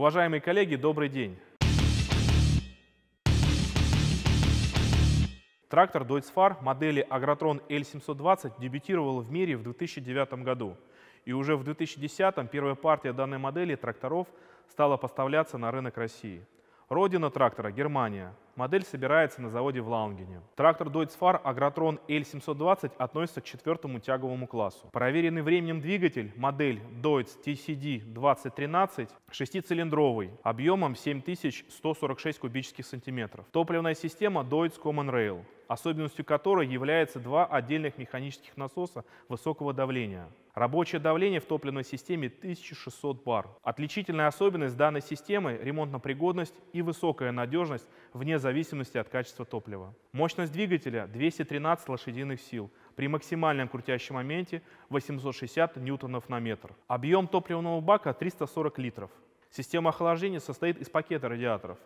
Уважаемые коллеги, добрый день. Трактор Deutz Far модели Agrotron L720 дебютировал в мире в 2009 году. И уже в 2010 первая партия данной модели тракторов стала поставляться на рынок России. Родина трактора – Германия. Модель собирается на заводе в Лаунгене. Трактор Deutzfahr Агротрон L720 относится к четвертому тяговому классу. Проверенный временем двигатель, модель Deutz TCD 2013, шестицилиндровый, объемом 7146 кубических сантиметров. Топливная система Deutz Common Rail особенностью которой является два отдельных механических насоса высокого давления. Рабочее давление в топливной системе 1600 бар. Отличительная особенность данной системы – ремонтопригодность и высокая надежность вне зависимости зависимости от качества топлива. Мощность двигателя 213 лошадиных сил при максимальном крутящем моменте 860 ньютонов на метр. Объем топливного бака 340 литров. Система охлаждения состоит из пакета радиаторов.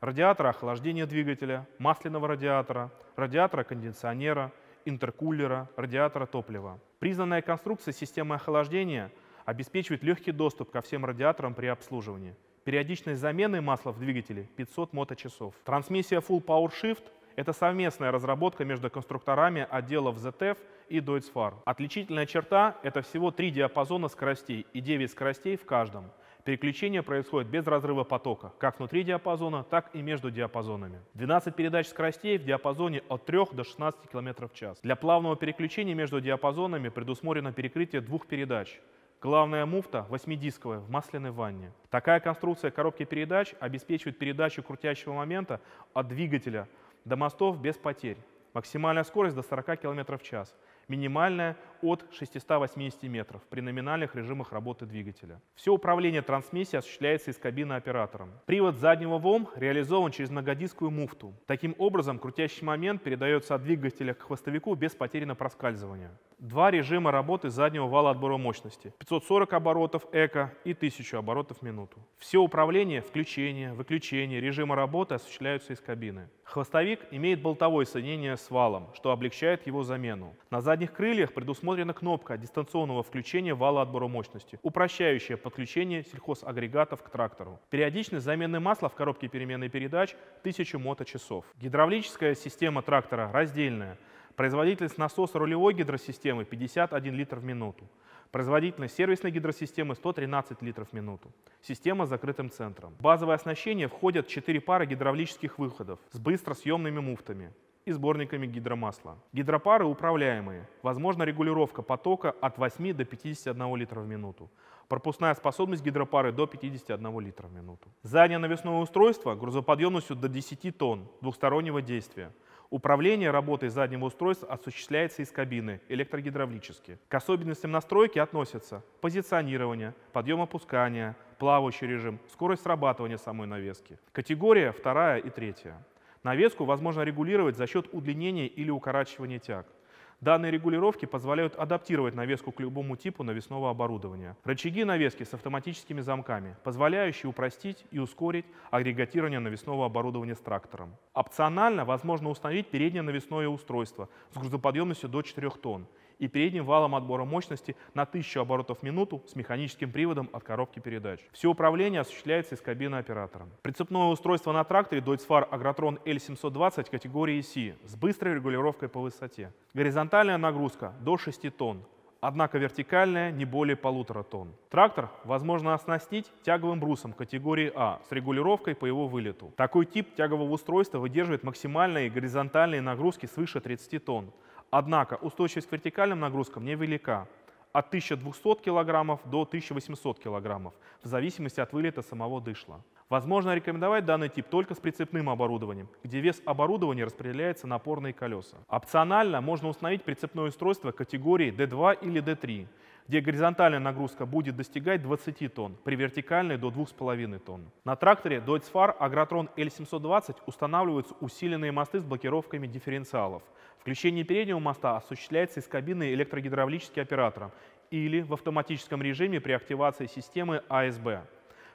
Радиатора охлаждения двигателя, масляного радиатора, радиатора кондиционера, интеркулера, радиатора топлива. Признанная конструкция системы охлаждения обеспечивает легкий доступ ко всем радиаторам при обслуживании – Периодичность замены масла в двигателе 500 моточасов. Трансмиссия Full Power Shift – это совместная разработка между конструкторами отделов ZF и Deutz Fahr. Отличительная черта – это всего три диапазона скоростей и 9 скоростей в каждом. Переключение происходит без разрыва потока, как внутри диапазона, так и между диапазонами. 12 передач скоростей в диапазоне от 3 до 16 км в час. Для плавного переключения между диапазонами предусмотрено перекрытие двух передач Главная муфта восьмидисковая в масляной ванне. Такая конструкция коробки передач обеспечивает передачу крутящего момента от двигателя до мостов без потерь. Максимальная скорость до 40 км в час минимальная от 680 метров при номинальных режимах работы двигателя. Все управление трансмиссией осуществляется из кабины оператором. Привод заднего ВОМ реализован через многодисковую муфту. Таким образом, крутящий момент передается от двигателя к хвостовику без потери на проскальзывание. Два режима работы заднего вала отбора мощности – 540 оборотов эко и 1000 оборотов в минуту. Все управление, включение, выключение режима работы осуществляются из кабины. Хвостовик имеет болтовое соединение с валом, что облегчает его замену. На заднем задних крыльях предусмотрена кнопка дистанционного включения вала отбора мощности, упрощающая подключение сельхозагрегатов к трактору. Периодичность замены масла в коробке переменной передач 1000 моточасов. Гидравлическая система трактора раздельная. Производительность насоса рулевой гидросистемы 51 литр в минуту. Производительность сервисной гидросистемы 113 литров в минуту. Система с закрытым центром. В базовое оснащение входят 4 пары гидравлических выходов с быстросъемными муфтами, и сборниками гидромасла. Гидропары управляемые. Возможна регулировка потока от 8 до 51 литра в минуту. Пропускная способность гидропары до 51 литра в минуту. Заднее навесное устройство грузоподъемностью до 10 тонн двухстороннего действия. Управление работой заднего устройства осуществляется из кабины электрогидравлически. К особенностям настройки относятся позиционирование, подъем опускание плавающий режим, скорость срабатывания самой навески. Категория вторая и третья Навеску возможно регулировать за счет удлинения или укорачивания тяг. Данные регулировки позволяют адаптировать навеску к любому типу навесного оборудования. Рычаги навески с автоматическими замками, позволяющие упростить и ускорить агрегатирование навесного оборудования с трактором. Опционально возможно установить переднее навесное устройство с грузоподъемностью до 4 тонн и передним валом отбора мощности на 1000 оборотов в минуту с механическим приводом от коробки передач. Все управление осуществляется из кабины оператора. Прицепное устройство на тракторе Deutz Far Agrotron L720 категории C с быстрой регулировкой по высоте. Горизонтальная нагрузка до 6 тонн, однако вертикальная не более полутора тонн. Трактор возможно оснастить тяговым брусом категории А с регулировкой по его вылету. Такой тип тягового устройства выдерживает максимальные горизонтальные нагрузки свыше 30 тонн, Однако устойчивость к вертикальным нагрузкам невелика от 1200 кг до 1800 кг, в зависимости от вылета самого дышла. Возможно рекомендовать данный тип только с прицепным оборудованием, где вес оборудования распределяется на опорные колеса. Опционально можно установить прицепное устройство категории D2 или D3, где горизонтальная нагрузка будет достигать 20 тонн, при вертикальной до 2,5 тонн. На тракторе Deutz Far Agrotron L720 устанавливаются усиленные мосты с блокировками дифференциалов, Включение переднего моста осуществляется из кабины электрогидравлическим оператором или в автоматическом режиме при активации системы АСБ.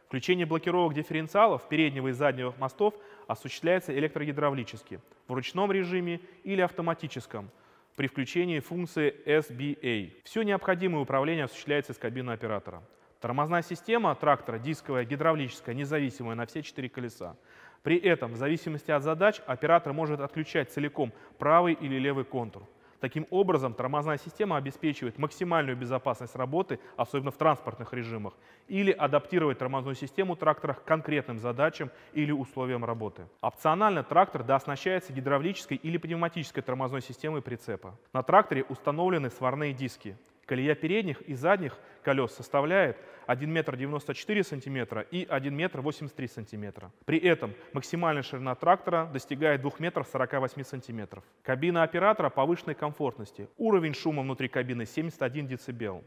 Включение блокировок дифференциалов переднего и заднего мостов осуществляется электрогидравлически, в ручном режиме или автоматическом, при включении функции SBA. А. Все необходимое управление осуществляется из кабины оператора. Тормозная система трактора дисковая, гидравлическая, независимая на все четыре колеса. При этом, в зависимости от задач, оператор может отключать целиком правый или левый контур. Таким образом, тормозная система обеспечивает максимальную безопасность работы, особенно в транспортных режимах, или адаптировать тормозную систему трактора к конкретным задачам или условиям работы. Опционально трактор дооснащается гидравлической или пневматической тормозной системой прицепа. На тракторе установлены сварные диски. Колея передних и задних колес составляет 1 метр 94 сантиметра и 1 метр 83 сантиметра. При этом максимальная ширина трактора достигает 2 метров 48 сантиметров. Кабина оператора повышенной комфортности. Уровень шума внутри кабины 71 децибел.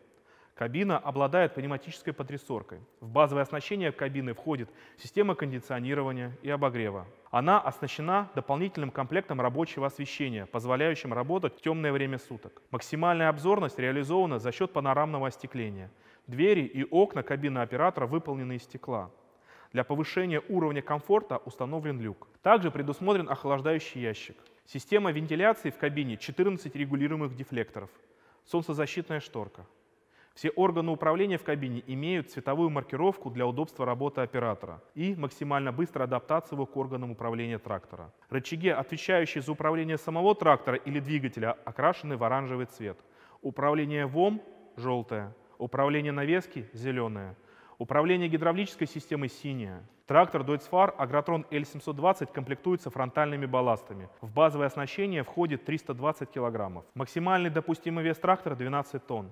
Кабина обладает пневматической подрессоркой. В базовое оснащение кабины входит система кондиционирования и обогрева. Она оснащена дополнительным комплектом рабочего освещения, позволяющим работать в темное время суток. Максимальная обзорность реализована за счет панорамного остекления. Двери и окна кабины оператора выполнены из стекла. Для повышения уровня комфорта установлен люк. Также предусмотрен охлаждающий ящик. Система вентиляции в кабине 14 регулируемых дефлекторов. Солнцезащитная шторка. Все органы управления в кабине имеют цветовую маркировку для удобства работы оператора и максимально быстро адаптацию к органам управления трактора. Рычаги, отвечающие за управление самого трактора или двигателя, окрашены в оранжевый цвет. Управление ВОМ – желтое, управление навески – зеленое, управление гидравлической системой – синее. Трактор Deutzfahr Агротрон L720 комплектуется фронтальными балластами. В базовое оснащение входит 320 кг. Максимальный допустимый вес трактора 12 тонн.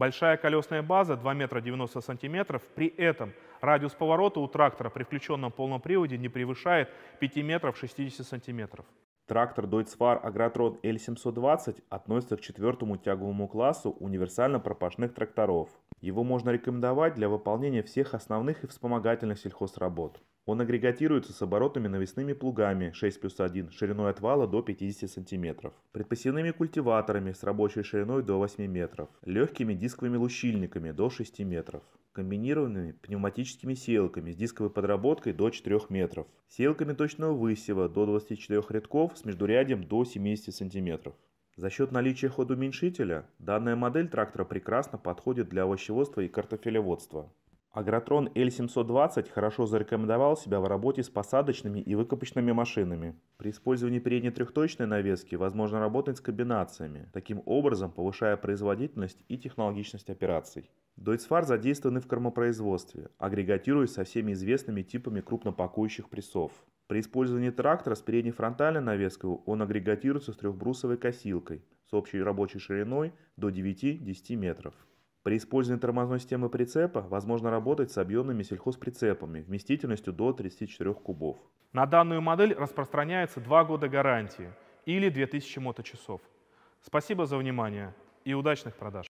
Большая колесная база 2 метра 90 сантиметров. При этом радиус поворота у трактора при включенном полном приводе не превышает 5 метров 60 сантиметров. Трактор Deutzfahr Agratron L720 относится к четвертому тяговому классу универсально-пропашных тракторов. Его можно рекомендовать для выполнения всех основных и вспомогательных сельхозработ. Он агрегатируется с оборотными навесными плугами 6 плюс 1 шириной отвала до 50 см, предпосевными культиваторами с рабочей шириной до 8 метров, легкими дисковыми лущильниками до 6 метров, комбинированными пневматическими сеялками с дисковой подработкой до 4 метров, сеялками точного высева до 24 рядков с междурядием до 70 см. За счет наличия ходоуменьшителя данная модель трактора прекрасно подходит для овощеводства и картофелеводства. Агротрон L720 хорошо зарекомендовал себя в работе с посадочными и выкопочными машинами. При использовании передней трехточной навески возможно работать с комбинациями, таким образом повышая производительность и технологичность операций. Дойцфар задействованы в кормопроизводстве, агрегатируясь со всеми известными типами крупнопакующих прессов. При использовании трактора с передней фронтальной навеской он агрегатируется с трехбрусовой косилкой с общей рабочей шириной до 9-10 метров. При использовании тормозной системы прицепа возможно работать с объемными сельхозприцепами вместительностью до 34 кубов. На данную модель распространяется 2 года гарантии или 2000 моточасов. Спасибо за внимание и удачных продаж!